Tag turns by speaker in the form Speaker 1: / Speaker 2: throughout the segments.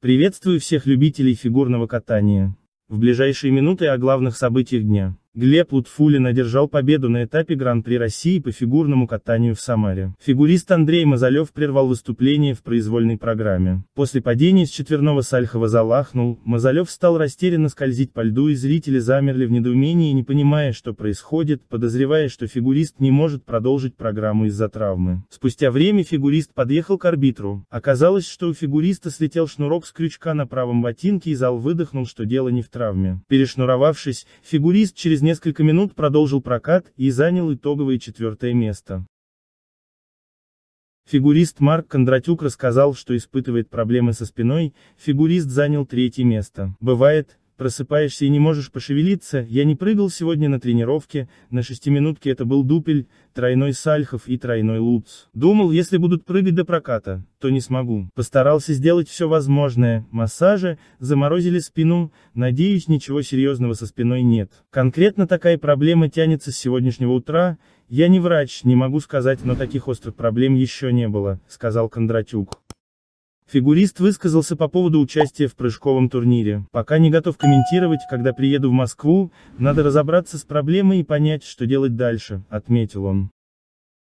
Speaker 1: Приветствую всех любителей фигурного катания. В ближайшие минуты о главных событиях дня. Глеб Лутфулин одержал победу на этапе Гран-при России по фигурному катанию в Самаре. Фигурист Андрей Мазалев прервал выступление в произвольной программе. После падения с четверного Сальхова залахнул, Мазалев стал растерянно скользить по льду и зрители замерли в недоумении, не понимая, что происходит, подозревая, что фигурист не может продолжить программу из-за травмы. Спустя время фигурист подъехал к арбитру. Оказалось, что у фигуриста слетел шнурок с крючка на правом ботинке и зал выдохнул, что дело не в травме. Перешнуровавшись, фигурист через через несколько минут продолжил прокат и занял итоговое четвертое место. Фигурист Марк Кондратюк рассказал, что испытывает проблемы со спиной, фигурист занял третье место. Бывает, Просыпаешься и не можешь пошевелиться, я не прыгал сегодня на тренировке, на шестиминутке это был дупель, тройной сальхов и тройной луц. Думал, если будут прыгать до проката, то не смогу. Постарался сделать все возможное, массажи, заморозили спину, надеюсь ничего серьезного со спиной нет. Конкретно такая проблема тянется с сегодняшнего утра, я не врач, не могу сказать, но таких острых проблем еще не было, сказал Кондратюк. Фигурист высказался по поводу участия в прыжковом турнире. Пока не готов комментировать, когда приеду в Москву, надо разобраться с проблемой и понять, что делать дальше, отметил он.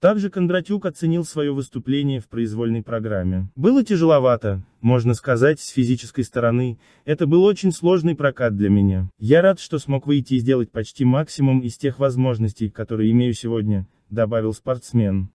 Speaker 1: Также Кондратюк оценил свое выступление в произвольной программе. Было тяжеловато, можно сказать, с физической стороны, это был очень сложный прокат для меня. Я рад, что смог выйти и сделать почти максимум из тех возможностей, которые имею сегодня, добавил спортсмен.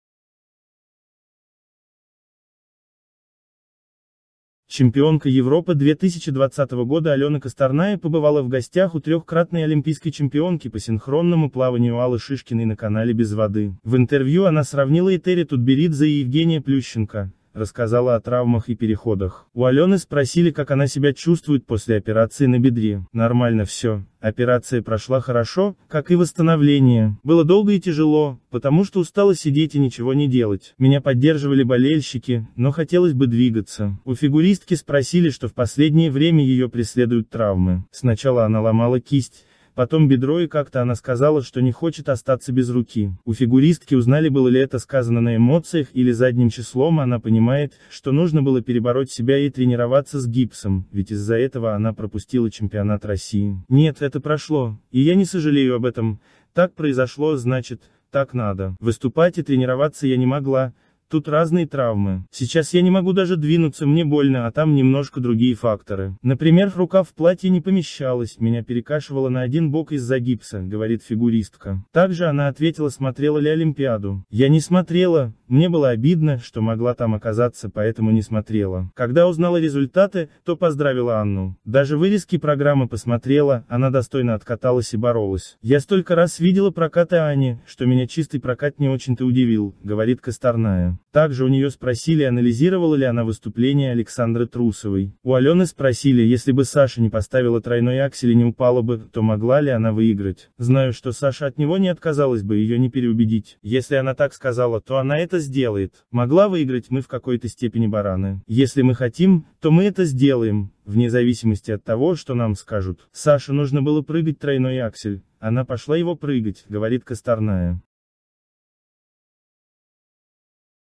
Speaker 1: Чемпионка Европы 2020 года Алена Косторная побывала в гостях у трехкратной олимпийской чемпионки по синхронному плаванию Аллы Шишкиной на канале «Без воды». В интервью она сравнила Этери Тутберидзе и Евгения Плющенко рассказала о травмах и переходах. У Алены спросили, как она себя чувствует после операции на бедре. Нормально все. Операция прошла хорошо, как и восстановление. Было долго и тяжело, потому что устала сидеть и ничего не делать. Меня поддерживали болельщики, но хотелось бы двигаться. У фигуристки спросили, что в последнее время ее преследуют травмы. Сначала она ломала кисть, Потом бедро и как-то она сказала, что не хочет остаться без руки. У фигуристки узнали, было ли это сказано на эмоциях или задним числом, она понимает, что нужно было перебороть себя и тренироваться с гипсом, ведь из-за этого она пропустила чемпионат России. Нет, это прошло, и я не сожалею об этом. Так произошло, значит, так надо. Выступать и тренироваться я не могла, Тут разные травмы. Сейчас я не могу даже двинуться, мне больно, а там немножко другие факторы. Например, рука в платье не помещалась, меня перекашивало на один бок из-за гипса, говорит фигуристка. Также она ответила, смотрела ли Олимпиаду. Я не смотрела, мне было обидно, что могла там оказаться, поэтому не смотрела. Когда узнала результаты, то поздравила Анну. Даже вырезки программы посмотрела, она достойно откаталась и боролась. Я столько раз видела прокаты Ани, что меня чистый прокат не очень-то удивил, говорит Косторная. Также у нее спросили, анализировала ли она выступление Александры Трусовой. У Алены спросили, если бы Саша не поставила тройной аксель и не упала бы, то могла ли она выиграть. Знаю, что Саша от него не отказалась бы ее не переубедить. Если она так сказала, то она это это сделает. Могла выиграть мы в какой-то степени бараны. Если мы хотим, то мы это сделаем, вне зависимости от того, что нам скажут. Саше нужно было прыгать тройной аксель. Она пошла его прыгать, говорит Косторная.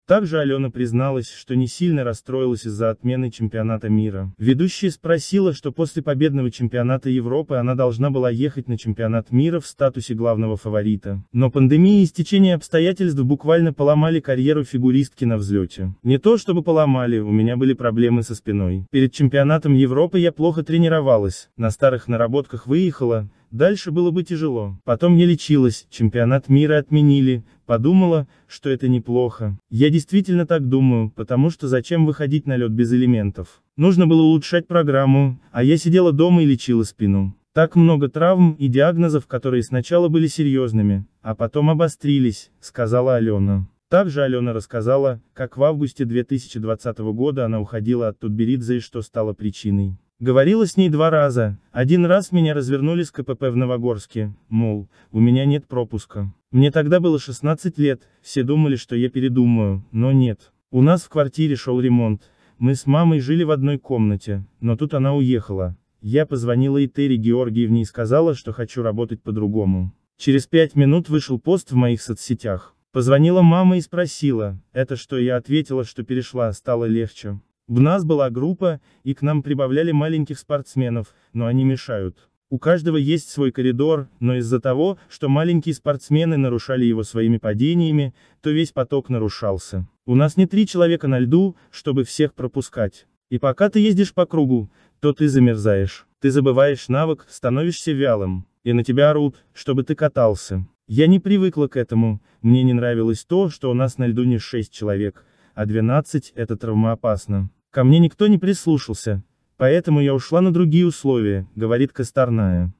Speaker 1: Также Алена призналась, что не сильно расстроилась из-за отмены чемпионата мира. Ведущая спросила, что после победного чемпионата Европы она должна была ехать на чемпионат мира в статусе главного фаворита. Но пандемия и стечение обстоятельств буквально поломали карьеру фигуристки на взлете. Не то чтобы поломали, у меня были проблемы со спиной. Перед чемпионатом Европы я плохо тренировалась, на старых наработках выехала, дальше было бы тяжело. Потом не лечилась, чемпионат мира отменили, Подумала, что это неплохо. Я действительно так думаю, потому что зачем выходить на лед без элементов? Нужно было улучшать программу, а я сидела дома и лечила спину. Так много травм и диагнозов, которые сначала были серьезными, а потом обострились, сказала Алена. Также Алена рассказала, как в августе 2020 года она уходила от Тутберидзе и что стало причиной. Говорила с ней два раза, один раз меня развернули с КПП в Новогорске, мол, у меня нет пропуска. Мне тогда было 16 лет, все думали, что я передумаю, но нет. У нас в квартире шел ремонт, мы с мамой жили в одной комнате, но тут она уехала. Я позвонила Этери Георгиевне и сказала, что хочу работать по-другому. Через пять минут вышел пост в моих соцсетях. Позвонила мама и спросила, это что я ответила, что перешла, стало легче. В нас была группа, и к нам прибавляли маленьких спортсменов, но они мешают. У каждого есть свой коридор, но из-за того, что маленькие спортсмены нарушали его своими падениями, то весь поток нарушался. У нас не три человека на льду, чтобы всех пропускать. И пока ты ездишь по кругу, то ты замерзаешь. Ты забываешь навык, становишься вялым. И на тебя орут, чтобы ты катался. Я не привыкла к этому, мне не нравилось то, что у нас на льду не 6 человек, а 12, это травмоопасно. Ко мне никто не прислушался, Поэтому я ушла на другие условия, говорит Косторная.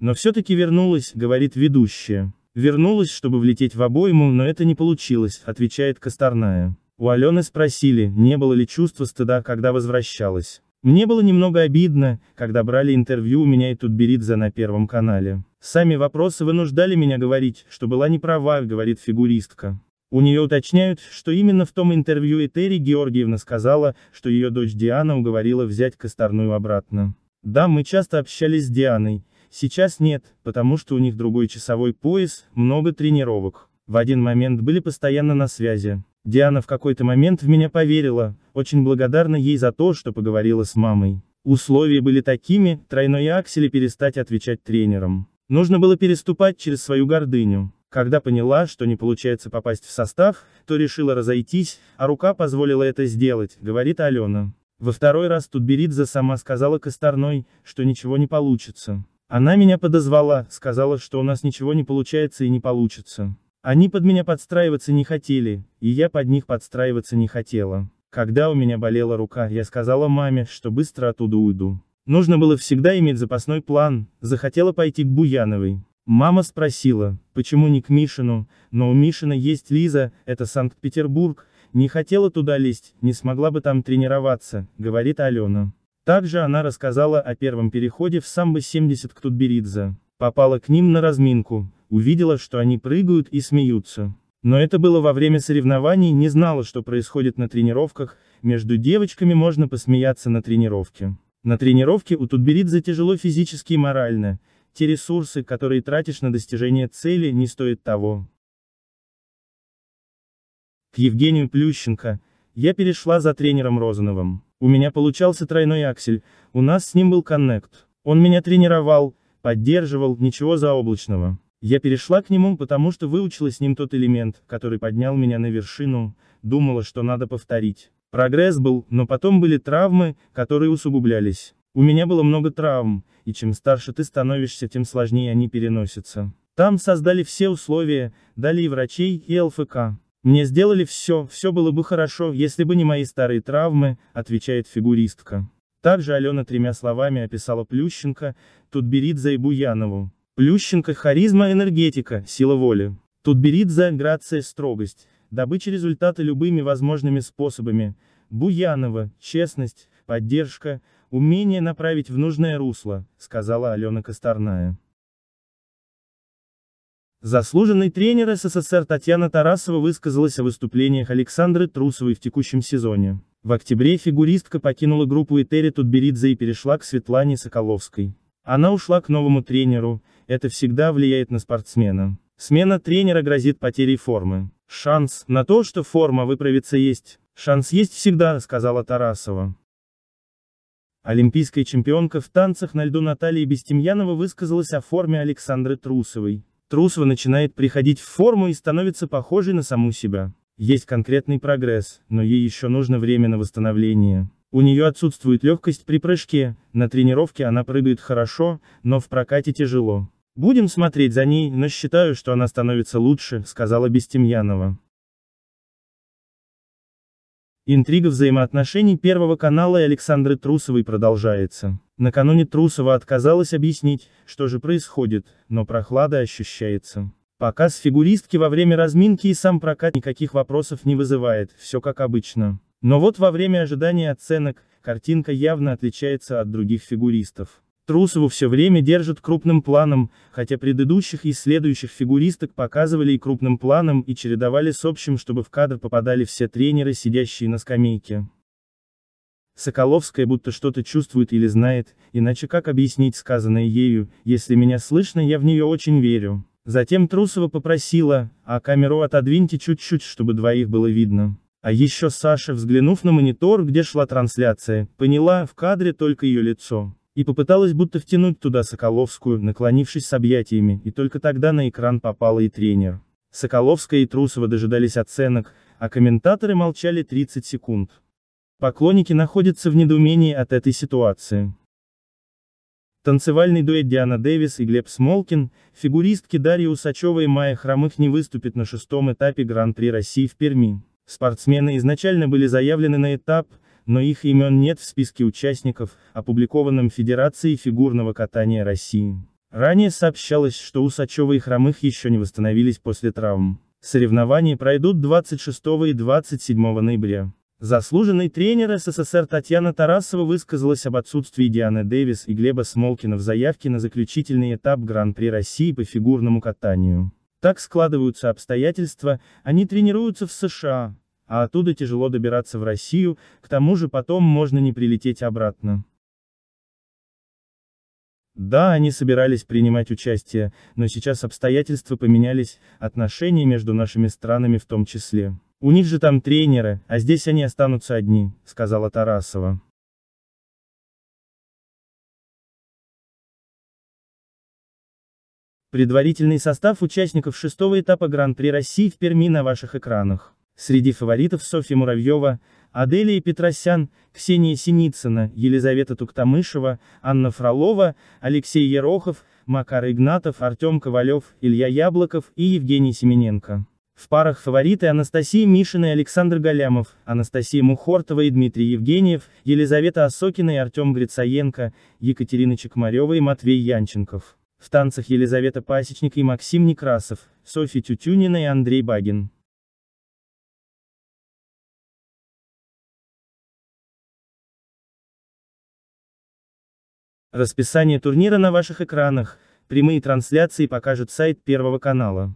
Speaker 1: Но все-таки вернулась, говорит ведущая. Вернулась, чтобы влететь в обойму, но это не получилось, отвечает Косторная. У Алены спросили, не было ли чувства стыда, когда возвращалась. Мне было немного обидно, когда брали интервью у меня и Тутберидзе на Первом канале. Сами вопросы вынуждали меня говорить, что была не права, говорит фигуристка. У нее уточняют, что именно в том интервью Этери Георгиевна сказала, что ее дочь Диана уговорила взять Косторную обратно. Да, мы часто общались с Дианой, сейчас нет, потому что у них другой часовой пояс, много тренировок. В один момент были постоянно на связи. Диана в какой-то момент в меня поверила, очень благодарна ей за то, что поговорила с мамой. Условия были такими, тройной акселе перестать отвечать тренерам. Нужно было переступать через свою гордыню. Когда поняла, что не получается попасть в состав, то решила разойтись, а рука позволила это сделать, говорит Алена. Во второй раз Тутберидзе сама сказала Косторной, что ничего не получится. Она меня подозвала, сказала, что у нас ничего не получается и не получится. Они под меня подстраиваться не хотели, и я под них подстраиваться не хотела. Когда у меня болела рука, я сказала маме, что быстро оттуда уйду. Нужно было всегда иметь запасной план, захотела пойти к Буяновой. Мама спросила, почему не к Мишину, но у Мишина есть Лиза, это Санкт-Петербург, не хотела туда лезть, не смогла бы там тренироваться, говорит Алена. Также она рассказала о первом переходе в самбо-70 к Тутберидзе. Попала к ним на разминку, увидела, что они прыгают и смеются. Но это было во время соревнований, не знала, что происходит на тренировках, между девочками можно посмеяться на тренировке. На тренировке у Тутберидзе тяжело физически и морально, те ресурсы, которые тратишь на достижение цели, не стоят того. К Евгению Плющенко. Я перешла за тренером Розановым. У меня получался тройной аксель, у нас с ним был коннект. Он меня тренировал, поддерживал, ничего заоблачного. Я перешла к нему, потому что выучила с ним тот элемент, который поднял меня на вершину, думала, что надо повторить. Прогресс был, но потом были травмы, которые усугублялись. У меня было много травм, и чем старше ты становишься, тем сложнее они переносятся. Там создали все условия, дали и врачей, и ЛФК. Мне сделали все, все было бы хорошо, если бы не мои старые травмы, отвечает фигуристка. Также Алена тремя словами описала Плющенко, Тутберидзе и Буянову. Плющенко – харизма, энергетика, сила воли. Тутберидзе – грация, строгость, добыча результата любыми возможными способами. Буянова – честность, поддержка, умение направить в нужное русло, сказала Алена Косторная. Заслуженный тренер СССР Татьяна Тарасова высказалась о выступлениях Александры Трусовой в текущем сезоне. В октябре фигуристка покинула группу Этери Тутберидзе и перешла к Светлане Соколовской. Она ушла к новому тренеру, это всегда влияет на спортсмена. Смена тренера грозит потерей формы. Шанс на то, что форма выправится есть. Шанс есть всегда, сказала Тарасова. Олимпийская чемпионка в танцах на льду Наталья Бестемьянова высказалась о форме Александры Трусовой. Трусова начинает приходить в форму и становится похожей на саму себя. Есть конкретный прогресс, но ей еще нужно время на восстановление. У нее отсутствует легкость при прыжке, на тренировке она прыгает хорошо, но в прокате тяжело. Будем смотреть за ней, но считаю, что она становится лучше, сказала Бестемьянова. Интрига взаимоотношений Первого канала и Александры Трусовой продолжается. Накануне Трусова отказалась объяснить, что же происходит, но прохлада ощущается. Показ фигуристки во время разминки и сам прокат никаких вопросов не вызывает, все как обычно. Но вот во время ожидания оценок, картинка явно отличается от других фигуристов. Трусову все время держат крупным планом, хотя предыдущих и следующих фигуристок показывали и крупным планом и чередовали с общим, чтобы в кадр попадали все тренеры, сидящие на скамейке. Соколовская будто что-то чувствует или знает, иначе как объяснить сказанное ею, если меня слышно, я в нее очень верю. Затем Трусова попросила, а камеру отодвиньте чуть-чуть, чтобы двоих было видно. А еще Саша, взглянув на монитор, где шла трансляция, поняла, в кадре только ее лицо и попыталась будто втянуть туда Соколовскую, наклонившись с объятиями, и только тогда на экран попала и тренер. Соколовская и Трусова дожидались оценок, а комментаторы молчали 30 секунд. Поклонники находятся в недоумении от этой ситуации. Танцевальный дуэт Диана Дэвис и Глеб Смолкин, фигуристки Дарья Усачева и Майя Хромых не выступит на шестом этапе Гран-при России в Перми. Спортсмены изначально были заявлены на этап, но их имен нет в списке участников, опубликованном Федерацией фигурного катания России. Ранее сообщалось, что Усачева и Хромых еще не восстановились после травм. Соревнования пройдут 26 и 27 ноября. Заслуженный тренер СССР Татьяна Тарасова высказалась об отсутствии Дианы Дэвис и Глеба Смолкина в заявке на заключительный этап Гран-при России по фигурному катанию. Так складываются обстоятельства, они тренируются в США, а оттуда тяжело добираться в Россию, к тому же потом можно не прилететь обратно. Да, они собирались принимать участие, но сейчас обстоятельства поменялись, отношения между нашими странами в том числе. У них же там тренеры, а здесь они останутся одни, сказала Тарасова. Предварительный состав участников шестого этапа Гран-при России в Перми на ваших экранах. Среди фаворитов Софья Муравьева, Аделия Петросян, Ксения Синицына, Елизавета Туктамышева, Анна Фролова, Алексей Ерохов, Макар Игнатов, Артем Ковалев, Илья Яблоков и Евгений Семененко. В парах фавориты Анастасия Мишина и Александр Галямов, Анастасия Мухортова и Дмитрий Евгеньев, Елизавета Осокина и Артем Грицаенко, Екатерина Чекмарева и Матвей Янченков. В танцах Елизавета Пасечник и Максим Некрасов, Софья Тютюнина и Андрей Багин. Расписание турнира на ваших экранах. Прямые трансляции покажет сайт Первого канала.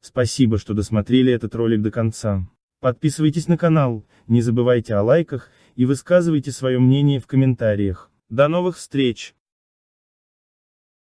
Speaker 1: Спасибо, что досмотрели этот ролик до конца. Подписывайтесь на канал, не забывайте о лайках и высказывайте свое мнение в комментариях. До новых встреч!